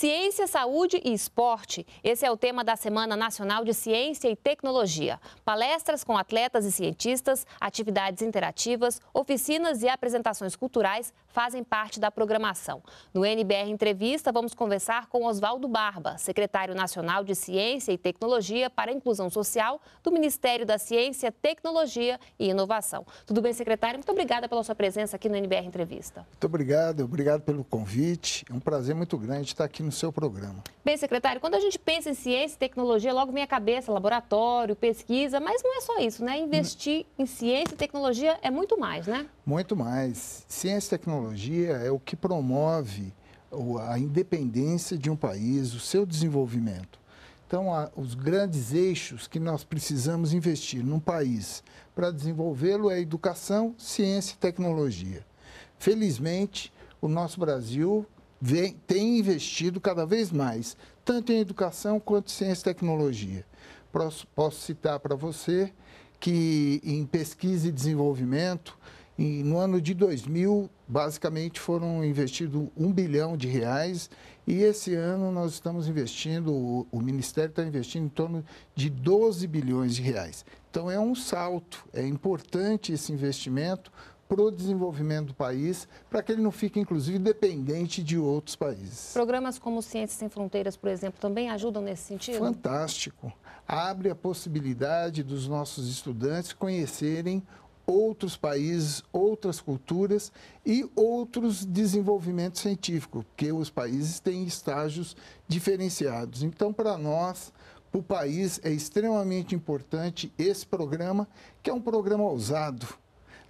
Ciência, saúde e esporte. Esse é o tema da Semana Nacional de Ciência e Tecnologia. Palestras com atletas e cientistas, atividades interativas, oficinas e apresentações culturais fazem parte da programação. No NBR Entrevista, vamos conversar com Oswaldo Barba, secretário nacional de Ciência e Tecnologia para a Inclusão Social do Ministério da Ciência, Tecnologia e Inovação. Tudo bem, secretário? Muito obrigada pela sua presença aqui no NBR Entrevista. Muito obrigado, obrigado pelo convite. É um prazer muito grande estar aqui no seu programa. Bem, secretário, quando a gente pensa em ciência e tecnologia, logo vem a cabeça laboratório, pesquisa, mas não é só isso, né? Investir em ciência e tecnologia é muito mais, né? Muito mais. Ciência e tecnologia é o que promove a independência de um país, o seu desenvolvimento. Então, os grandes eixos que nós precisamos investir num país para desenvolvê-lo é educação, ciência e tecnologia. Felizmente, o nosso Brasil vem, tem investido cada vez mais, tanto em educação quanto em ciência e tecnologia. Posso, posso citar para você que em pesquisa e desenvolvimento, em, no ano de 2000, basicamente foram investidos um bilhão de reais e esse ano nós estamos investindo, o, o Ministério está investindo em torno de 12 bilhões de reais. Então é um salto, é importante esse investimento para o desenvolvimento do país, para que ele não fique, inclusive, dependente de outros países. Programas como Ciências Sem Fronteiras, por exemplo, também ajudam nesse sentido? Fantástico. Abre a possibilidade dos nossos estudantes conhecerem outros países, outras culturas e outros desenvolvimentos científicos, porque os países têm estágios diferenciados. Então, para nós, para o país, é extremamente importante esse programa, que é um programa ousado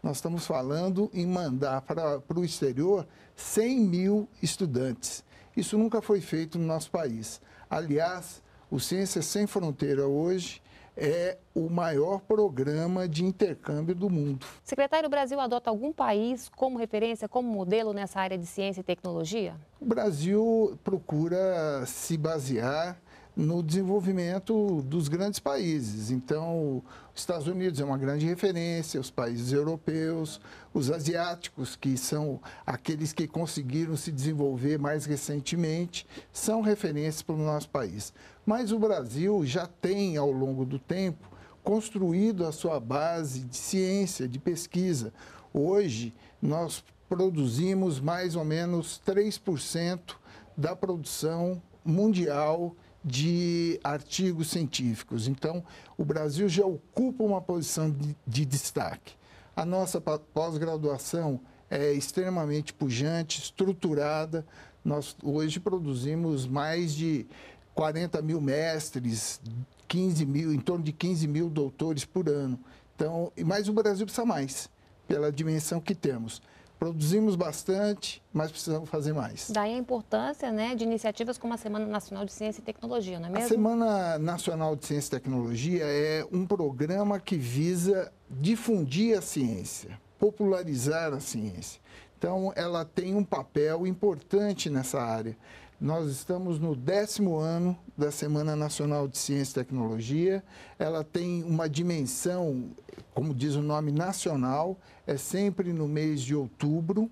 nós estamos falando em mandar para, para o exterior 100 mil estudantes. Isso nunca foi feito no nosso país. Aliás, o Ciências Sem Fronteira hoje é o maior programa de intercâmbio do mundo. Secretário, o Brasil adota algum país como referência, como modelo nessa área de ciência e tecnologia? O Brasil procura se basear no desenvolvimento dos grandes países. Então, os Estados Unidos é uma grande referência, os países europeus, os asiáticos, que são aqueles que conseguiram se desenvolver mais recentemente, são referências para o nosso país. Mas o Brasil já tem, ao longo do tempo, construído a sua base de ciência, de pesquisa. Hoje, nós produzimos mais ou menos 3% da produção mundial de artigos científicos. Então, o Brasil já ocupa uma posição de, de destaque. A nossa pós-graduação é extremamente pujante, estruturada. Nós hoje produzimos mais de 40 mil mestres, 15 mil, em torno de 15 mil doutores por ano. Então, mas o Brasil precisa mais, pela dimensão que temos produzimos bastante, mas precisamos fazer mais. Daí a importância né, de iniciativas como a Semana Nacional de Ciência e Tecnologia, não é mesmo? A Semana Nacional de Ciência e Tecnologia é um programa que visa difundir a ciência, popularizar a ciência. Então, ela tem um papel importante nessa área. Nós estamos no décimo ano da Semana Nacional de Ciência e Tecnologia. Ela tem uma dimensão, como diz o nome, nacional, é sempre no mês de outubro.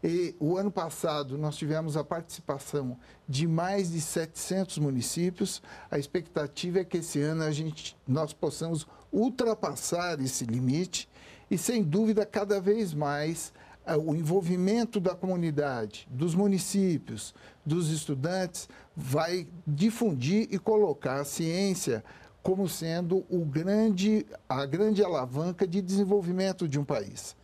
E o ano passado nós tivemos a participação de mais de 700 municípios. A expectativa é que esse ano a gente, nós possamos ultrapassar esse limite e, sem dúvida, cada vez mais o envolvimento da comunidade, dos municípios, dos estudantes, vai difundir e colocar a ciência como sendo o grande, a grande alavanca de desenvolvimento de um país.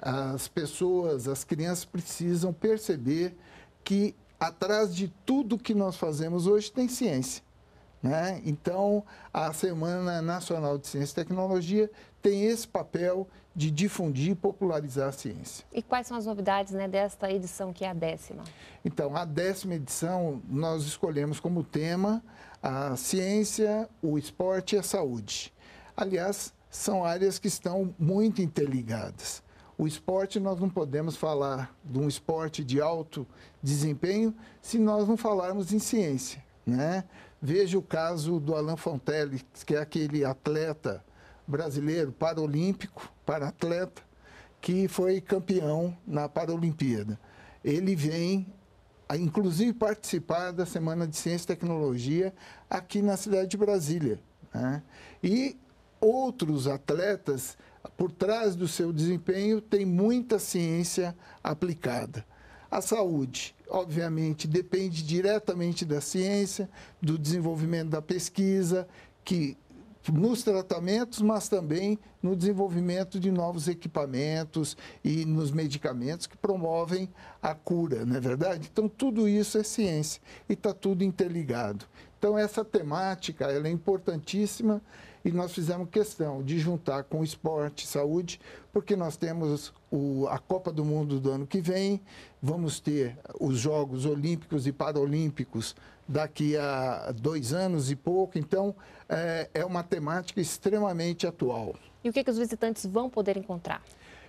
As pessoas, as crianças precisam perceber que atrás de tudo que nós fazemos hoje tem ciência. Né? Então, a Semana Nacional de Ciência e Tecnologia tem esse papel de difundir e popularizar a ciência. E quais são as novidades né, desta edição, que é a décima? Então, a décima edição, nós escolhemos como tema a ciência, o esporte e a saúde. Aliás, são áreas que estão muito interligadas. O esporte, nós não podemos falar de um esporte de alto desempenho se nós não falarmos em ciência. Né? Veja o caso do Alain Fontelli, que é aquele atleta brasileiro paralímpico, para atleta, que foi campeão na Paralimpíada. Ele vem, a, inclusive, participar da Semana de Ciência e Tecnologia aqui na cidade de Brasília. Né? E outros atletas, por trás do seu desempenho, tem muita ciência aplicada. A saúde, obviamente, depende diretamente da ciência, do desenvolvimento da pesquisa, que nos tratamentos, mas também no desenvolvimento de novos equipamentos e nos medicamentos que promovem a cura, não é verdade? Então, tudo isso é ciência e está tudo interligado. Então, essa temática ela é importantíssima e nós fizemos questão de juntar com esporte, e saúde, porque nós temos o, a Copa do Mundo do ano que vem, vamos ter os Jogos Olímpicos e Paralímpicos daqui a dois anos e pouco. Então, é, é uma temática extremamente atual. E o que, que os visitantes vão poder encontrar?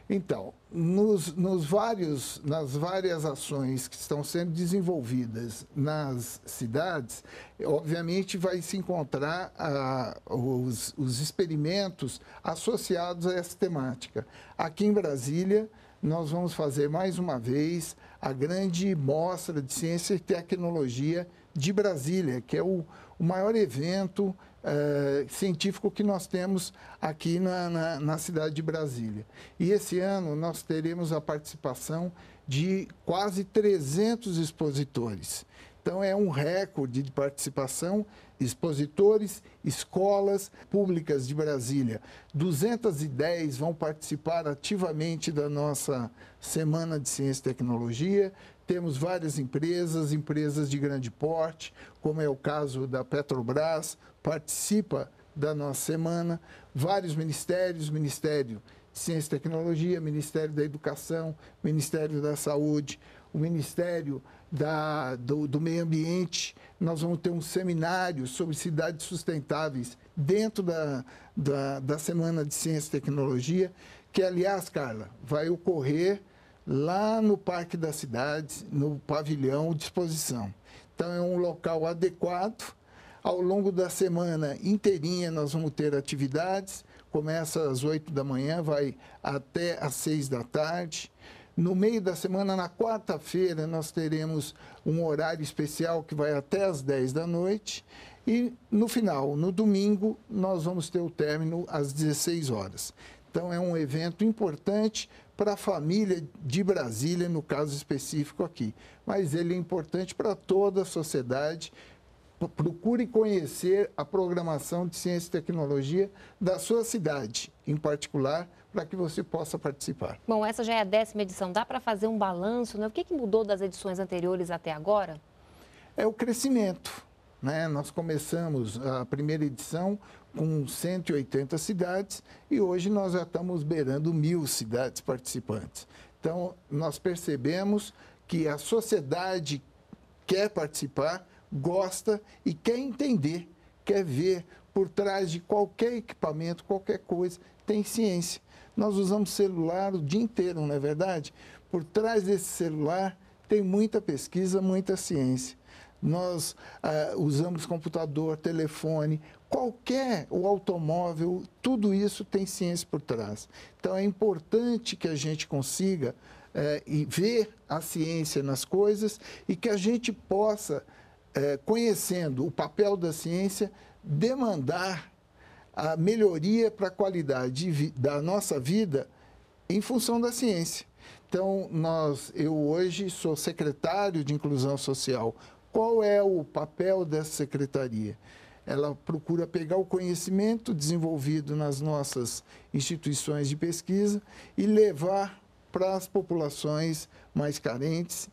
Então, nos, nos, vários, nas várias ações que estão sendo desenvolvidas nas cidades, obviamente vai se encontrar ah, os, os experimentos associados a essa temática. Aqui em Brasília, nós vamos fazer mais uma vez a grande mostra de ciência e tecnologia de Brasília, que é o, o maior evento é, científico que nós temos aqui na, na, na, cidade de Brasília. E esse ano nós teremos a participação de quase 300 expositores. Então, é um recorde de participação, expositores, escolas públicas de Brasília. 210 vão participar ativamente da nossa Semana de Ciência e Tecnologia, temos várias empresas, empresas de grande porte, como é o caso da Petrobras, participa da nossa semana, vários ministérios, Ministério de Ciência e Tecnologia, Ministério da Educação, Ministério da Saúde, o Ministério da, do, do, Meio Ambiente. Nós vamos ter um seminário sobre cidades sustentáveis dentro da, da, da Semana de Ciência e Tecnologia, que, aliás, Carla, vai ocorrer lá no Parque da Cidade, no pavilhão disposição. Então é um local adequado. Ao longo da semana inteirinha nós vamos ter atividades. Começa às 8 da manhã, vai até às 6 da tarde. No meio da semana, na quarta-feira, nós teremos um horário especial que vai até às 10 da noite. E no final, no domingo, nós vamos ter o término às 16 horas. Então é um evento importante para a família de Brasília, no caso específico aqui. Mas ele é importante para toda a sociedade. Procure conhecer a programação de ciência e tecnologia da sua cidade, em particular, para que você possa participar. Bom, essa já é a décima edição. Dá para fazer um balanço, né? O que, que mudou das edições anteriores até agora? É o crescimento. Né? Nós começamos a primeira edição com 180 cidades e hoje nós já estamos beirando mil cidades participantes. Então, nós percebemos que a sociedade quer participar, gosta e quer entender, quer ver por trás de qualquer equipamento, qualquer coisa, tem ciência. Nós usamos celular o dia inteiro, não é verdade? Por trás desse celular tem muita pesquisa, muita ciência. Nós ah, usamos computador, telefone, qualquer, o automóvel, tudo isso tem ciência por trás. Então é importante que a gente consiga é, ver a ciência nas coisas e que a gente possa, é, conhecendo o papel da ciência, demandar a melhoria para a qualidade da nossa vida em função da ciência. Então, nós, eu hoje sou secretário de Inclusão Social. Qual é o papel dessa secretaria? ela procura pegar o conhecimento desenvolvido nas nossas instituições de pesquisa e levar para as populações mais carentes,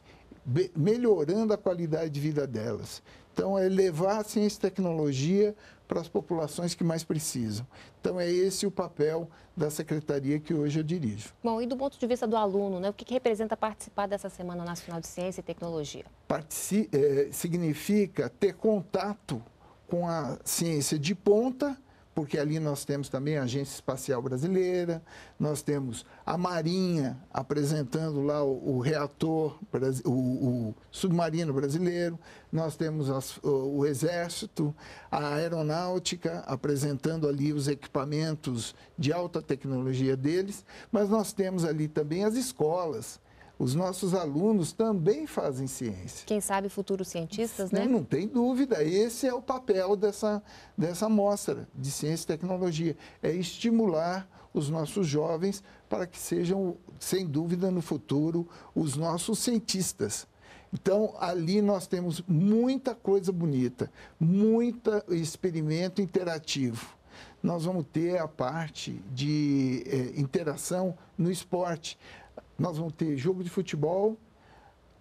melhorando a qualidade de vida delas. Então, é levar a ciência e tecnologia para as populações que mais precisam. Então, é esse o papel da secretaria que hoje eu dirijo. Bom, e do ponto de vista do aluno, né, o que, que representa participar dessa Semana Nacional de Ciência e Tecnologia? Partici é, significa ter contato com a ciência de ponta, porque ali nós temos também a Agência Espacial Brasileira, nós temos a Marinha apresentando lá o, o reator, o, o, submarino brasileiro, nós temos as, o, o, Exército, a Aeronáutica apresentando ali os equipamentos de alta tecnologia deles, mas nós temos ali também as escolas os nossos alunos também fazem ciência. Quem sabe futuros cientistas, né? Não, não tem dúvida. Esse é o papel dessa, dessa mostra de ciência e tecnologia. É estimular os nossos jovens para que sejam, sem dúvida, no futuro, os nossos cientistas. Então, ali nós temos muita coisa bonita, muito experimento interativo. Nós vamos ter a parte de é, interação no esporte. Nós vamos ter jogo de futebol,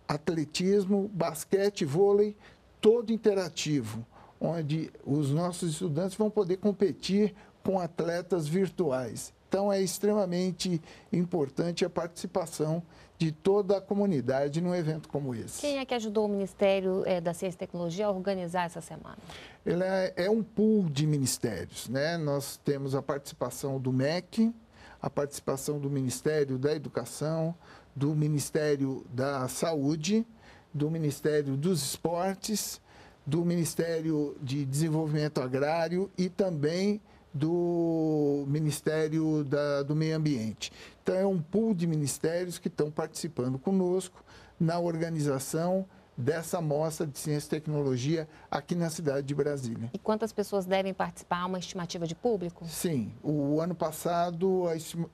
atletismo, basquete, vôlei, todo interativo, onde os nossos estudantes vão poder competir com atletas virtuais. Então, é extremamente importante a participação de toda a comunidade num evento como esse. Quem é que ajudou o Ministério é, da Ciência e Tecnologia a organizar essa semana? Ele é, é um pool de ministérios. Né? Nós temos a participação do MEC, a participação do Ministério da Educação, do Ministério da Saúde, do Ministério dos Esportes, do Ministério de Desenvolvimento Agrário e também do Ministério da, do Meio Ambiente. Então, é um pool de ministérios que estão participando conosco na organização dessa mostra de ciência e tecnologia aqui na cidade de Brasília. E quantas pessoas devem participar? Uma estimativa de público? Sim. O ano passado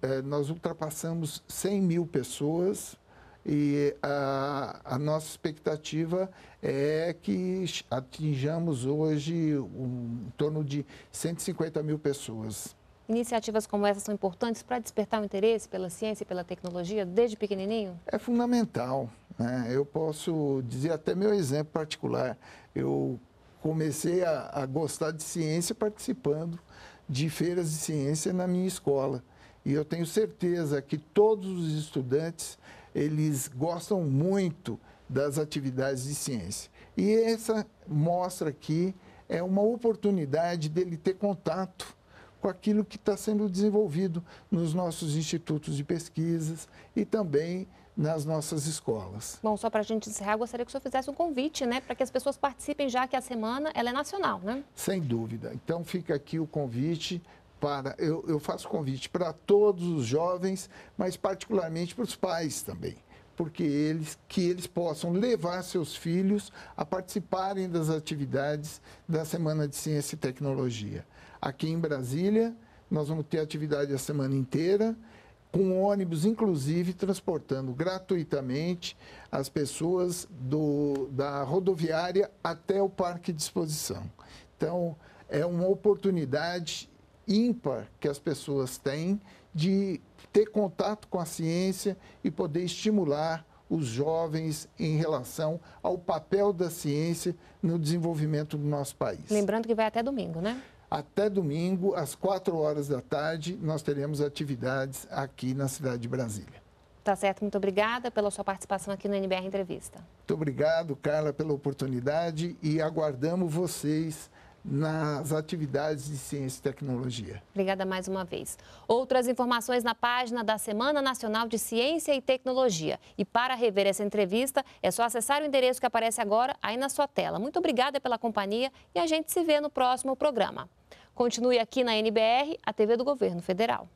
eh, nós ultrapassamos 100 mil pessoas e a, a nossa expectativa é que atinjamos hoje um, em torno de 150 mil pessoas. Iniciativas como essa são importantes para despertar o interesse pela ciência e pela tecnologia desde pequenininho? É fundamental. Né? Eu posso dizer até meu exemplo particular. Eu comecei a, a gostar de ciência participando de feiras de ciência na minha escola. E eu tenho certeza que todos os estudantes, eles gostam muito das atividades de ciência. E essa mostra aqui é uma oportunidade dele ter contato com aquilo que está sendo desenvolvido nos nossos institutos de pesquisas e também nas nossas escolas. Bom, só para a gente encerrar, gostaria que o senhor fizesse um convite, né, para que as pessoas participem, já que a semana ela é nacional, né? Sem dúvida. Então fica aqui o convite para eu, eu faço convite para todos os jovens, mas particularmente para os pais também porque eles que eles possam levar seus filhos a participarem das atividades da Semana de Ciência e Tecnologia. Aqui em Brasília, nós vamos ter atividade a semana inteira, com ônibus, inclusive, transportando gratuitamente as pessoas do, da rodoviária até o parque de exposição. Então, é uma oportunidade ímpar que as pessoas têm de ter contato com a ciência e poder estimular os jovens em relação ao papel da ciência no desenvolvimento do nosso país. Lembrando que vai até domingo, né? Até domingo, às 4 horas da tarde, nós teremos atividades aqui na cidade de Brasília. Tá certo, muito obrigada pela sua participação aqui no NBR Entrevista. Muito obrigado, Carla, pela oportunidade e aguardamos vocês nas atividades de ciência e tecnologia. Obrigada mais uma vez. Outras informações na página da Semana Nacional de Ciência e Tecnologia. E para rever essa entrevista, é só acessar o endereço que aparece agora aí na sua tela. Muito obrigada pela companhia e a gente se vê no próximo programa. Continue aqui na NBR, a TV do Governo Federal.